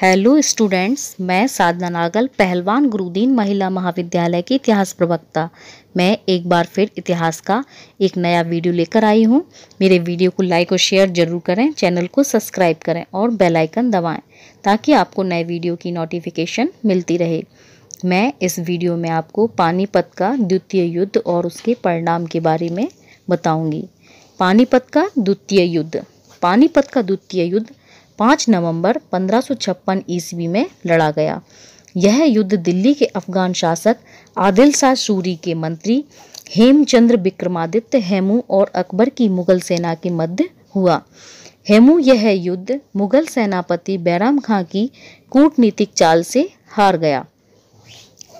hello students मैं साधना नागल पहलवान गुरुदीन महिला महाविद्यालय की इतिहास प्रवक्ता मैं एक बार फिर इतिहास का एक नया वीडियो लेकर आई हूँ मेरे वीडियो को लाइक और शेयर जरूर करें चैनल को सब्सक्राइब करें और बेल आइकन दबाएं ताकि आपको नए वीडियो की नोटिफिकेशन मिलती रहे मैं इस वीडियो में आपको पानीपत का द्वितीय युद्ध और उसके परिणाम के बारे में बताऊँगी पानीपत का द्वितीय युद्ध पानीपत का द्वितीय युद्ध पाँच नवंबर पंद्रह ईस्वी में लड़ा गया यह युद्ध दिल्ली के अफगान शासक आदिल शाह सूरी के मंत्री हेमचंद्र विक्रमादित्य हेमू और अकबर की मुगल सेना के मध्य हुआ हेमू यह युद्ध मुगल सेनापति बैराम खां की कूटनीतिक चाल से हार गया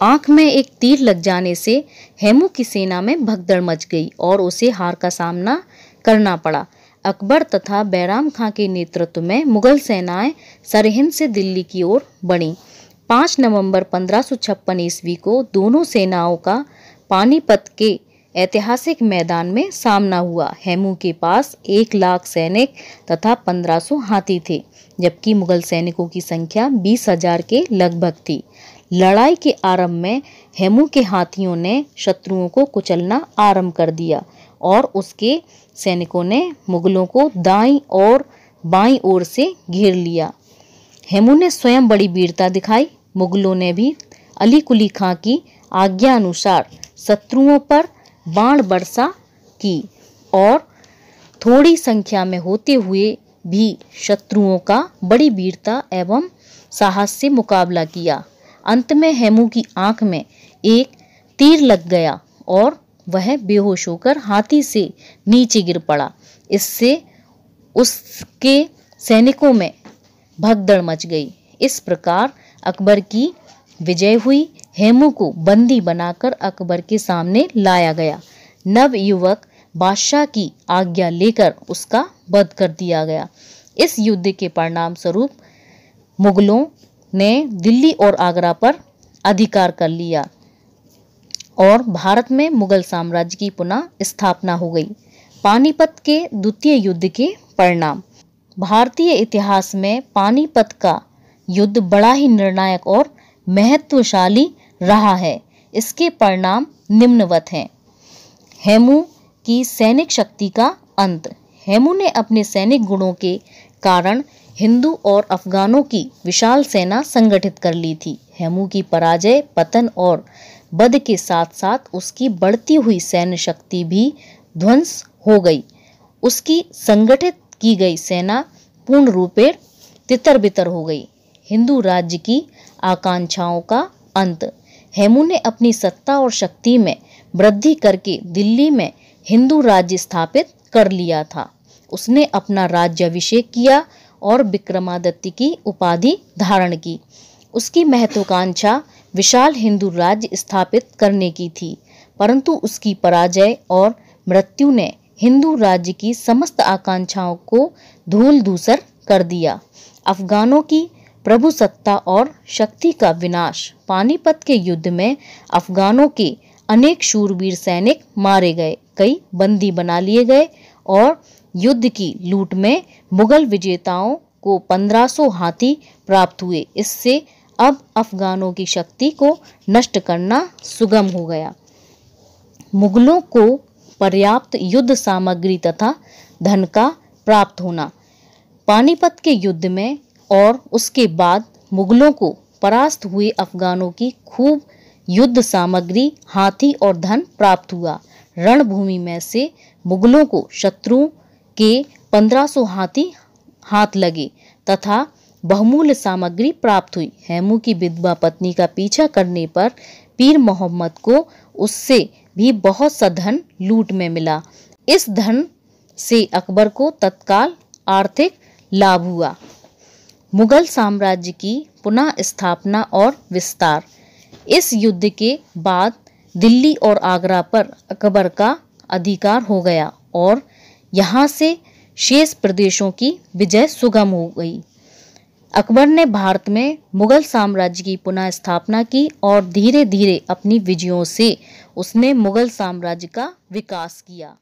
आंख में एक तीर लग जाने से हेमू की सेना में भगदड़ मच गई और उसे हार का सामना करना पड़ा अकबर तथा बैराम खां के नेतृत्व में मुगल सेनाएं सरहिंद से दिल्ली की ओर बढ़ी पाँच नवंबर पंद्रह ईस्वी को दोनों सेनाओं का पानीपत के ऐतिहासिक मैदान में सामना हुआ हेमू के पास एक लाख सैनिक तथा 1500 हाथी थे जबकि मुगल सैनिकों की संख्या बीस हजार के लगभग थी लड़ाई के आरंभ में हेमू के हाथियों ने शत्रुओं को कुचलना आरंभ कर दिया और उसके सैनिकों ने मुगलों को दाई और बाई ओर से घेर लिया हेमू ने स्वयं बड़ी वीरता दिखाई मुगलों ने भी अली कुली खां की आज्ञा अनुसार शत्रुओं पर बाण वर्षा की और थोड़ी संख्या में होते हुए भी शत्रुओं का बड़ी वीरता एवं साहस से मुकाबला किया अंत में हेमू की आंख में एक तीर लग गया और वह बेहोश होकर हाथी से नीचे गिर पड़ा इससे उसके सैनिकों में भगदड़ मच गई इस प्रकार अकबर की विजय हुई हेमू को बंदी बनाकर अकबर के सामने लाया गया नव युवक बादशाह की आज्ञा लेकर उसका वध कर दिया गया इस युद्ध के परिणाम स्वरूप मुगलों ने दिल्ली और आगरा पर अधिकार कर लिया और भारत में मुगल साम्राज्य की पुनः स्थापना हो गई पानीपत के द्वितीय युद्ध के परिणाम भारतीय इतिहास में पानीपत का युद्ध बड़ा ही निर्णायक और महत्वशाली रहा है इसके परिणाम निम्नवत हैं हेमू की सैनिक शक्ति का अंत हेमू ने अपने सैनिक गुणों के कारण हिंदू और अफगानों की विशाल सेना संगठित कर ली थी हेमू की पराजय पतन और बद के साथ साथ उसकी बढ़ती हुई सैन्य शक्ति भी ध्वंस हो गई उसकी संगठित की गई सेना पूर्ण रूपे तितर बितर हो गई हिंदू राज्य की आकांक्षाओं का अंत हेमू ने अपनी सत्ता और शक्ति में वृद्धि करके दिल्ली में हिंदू राज्य स्थापित कर लिया था उसने अपना राज्य अभिषेक किया और विक्रमादित्य की उपाधि धारण की उसकी महत्वाकांक्षा विशाल हिंदू राज्य स्थापित करने की थी परंतु उसकी पराजय और मृत्यु ने हिंदू राज्य की समस्त आकांक्षाओं को धूल धूसर कर दिया अफगानों की प्रभुसत्ता और शक्ति का विनाश पानीपत के युद्ध में अफगानों के अनेक शूरवीर सैनिक मारे गए कई बंदी बना लिए गए और युद्ध की लूट में मुगल विजेताओं को 1500 हाथी प्राप्त हुए इससे अब अफगानों की शक्ति को नष्ट करना सुगम हो गया मुगलों को पर्याप्त युद्ध सामग्री तथा धन का प्राप्त होना पानीपत के युद्ध में और उसके बाद मुगलों को परास्त हुए अफगानों की खूब युद्ध सामग्री हाथी और धन प्राप्त हुआ रणभूमि में से मुगलों को शत्रुओं के 1500 हाथी हाथ लगे तथा बहुमूल्य सामग्री प्राप्त हुई हेमू की विधवा पत्नी का पीछा करने पर पीर मोहम्मद को उससे भी बहुत सा धन लूट में मिला इस धन से अकबर को तत्काल आर्थिक लाभ हुआ मुगल साम्राज्य की पुनः स्थापना और विस्तार इस युद्ध के बाद दिल्ली और आगरा पर अकबर का अधिकार हो गया और यहाँ से शेष प्रदेशों की विजय सुगम हो गई अकबर ने भारत में मुगल साम्राज्य की पुनः स्थापना की और धीरे धीरे अपनी विजयों से उसने मुगल साम्राज्य का विकास किया